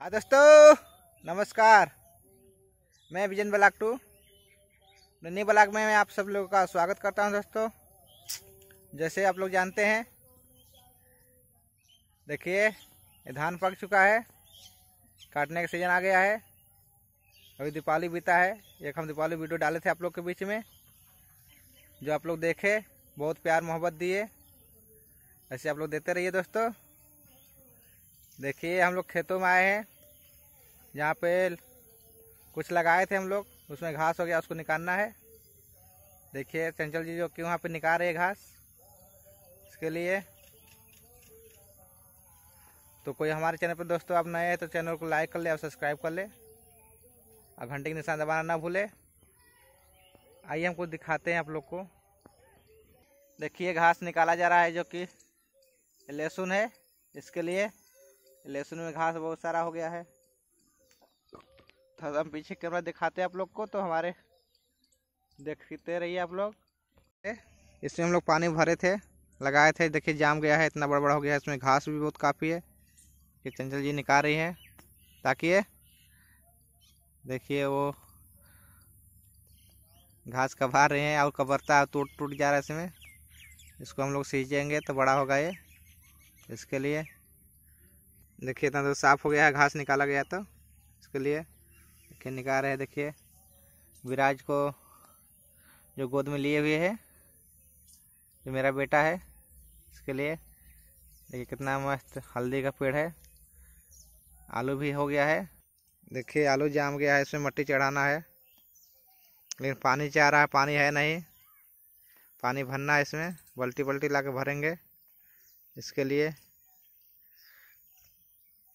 हाँ दोस्तों नमस्कार मैं विजन ब्लाक टू नन्नी ब्लाक में मैं आप सब लोगों का स्वागत करता हूं दोस्तों जैसे आप लोग जानते हैं देखिए ये धान पक चुका है काटने का सीजन आ गया है अभी दीपावली बीता है एक हम दीपावली वीडियो डाले थे आप लोग के बीच में जो आप लोग देखे बहुत प्यार मोहब्बत दिए ऐसे आप लोग देते रहिए दोस्तों देखिए हम लोग खेतों में आए हैं यहाँ पे कुछ लगाए थे हम लोग उसमें घास हो गया उसको निकालना है देखिए चंचल जी जो कि वहाँ पे निकाल रहे घास इसके लिए तो कोई हमारे चैनल पर दोस्तों आप नए हैं तो चैनल को लाइक कर ले और सब्सक्राइब कर ले और घंटे के निशान दबाना ना भूले आइए हमको दिखाते हैं आप लोग को देखिए घास निकाला जा रहा है जो कि लहसुन है इसके लिए लहसुन में घास बहुत सारा हो गया है तो हम पीछे कैमरा दिखाते हैं आप लोग को तो हमारे देखते रहिए आप लोग इसमें हम लोग पानी भरे थे लगाए थे देखिए जाम गया है इतना बड़ा बड़ा हो गया है इसमें घास भी बहुत काफ़ी है कि चंचल जी निकाल रही हैं ताकि ये देखिए वो घास कबा रहे हैं और कबरता टूट टूट जा रहा है इसमें इसको हम लोग सींचेंगे तो बड़ा होगा ये इसके लिए देखिए इतना तो साफ़ हो गया है घास निकाला गया तो इसके लिए देखिए निकाल रहे हैं देखिए विराज को जो गोद में लिए हुए है जो मेरा बेटा है इसके लिए देखिए कितना मस्त हल्दी का पेड़ है आलू भी हो गया है देखिए आलू जाम गया है इसमें मट्टी चढ़ाना है लेकिन पानी चाह रहा है पानी है नहीं पानी भरना है इसमें बल्टी बल्टी ला के भरेंगे इसके लिए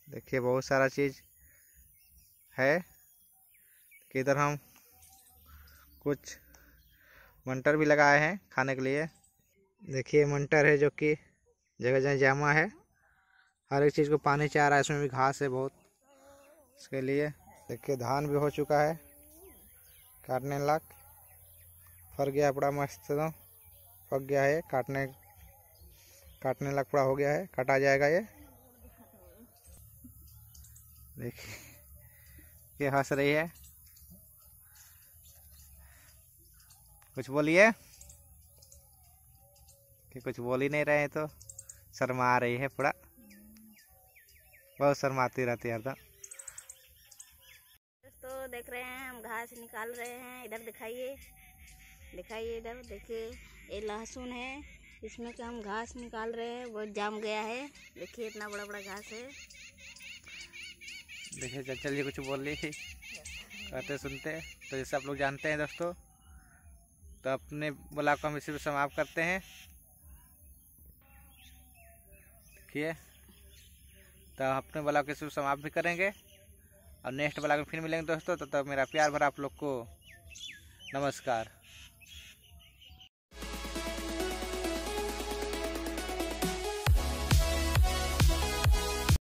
देखिए बहुत सारा चीज़ है कि इधर हम कुछ मंटर भी लगाए हैं खाने के लिए देखिए मंटर है जो कि जगह जगह जमा है हर एक चीज़ को पानी चाह रहा है इसमें भी घास है बहुत इसके लिए देखिए धान भी हो चुका है काटने लाख फर गया पूरा मस्त एकदम पक गया है काटने काटने लाख पूरा हो गया है काटा जाएगा ये देखिए हंस रही है कुछ बोलिए कि कुछ बोल ही नहीं रहे तो शर्मा रही है पूरा बहुत शर्माती रहती है एकदम तो देख रहे हैं हम घास निकाल रहे हैं इधर दिखाइए दिखाइए इधर देखिए ये लहसुन है इसमें से हम घास निकाल रहे हैं बहुत जाम गया है देखिए इतना बड़ा बड़ा घास है देखिए चल चलिए कुछ बोल रही कहते सुनते तो जैसे आप लोग जानते हैं दोस्तों तो अपने ब्लॉग को हम इसी पर समाप्त करते हैं देखिए तो अपने ब्लॉग इसी पर समाप्त भी करेंगे और नेक्स्ट ब्लॉग में फिर मिलेंगे दोस्तों तो, तो मेरा प्यार भरा आप लोग को नमस्कार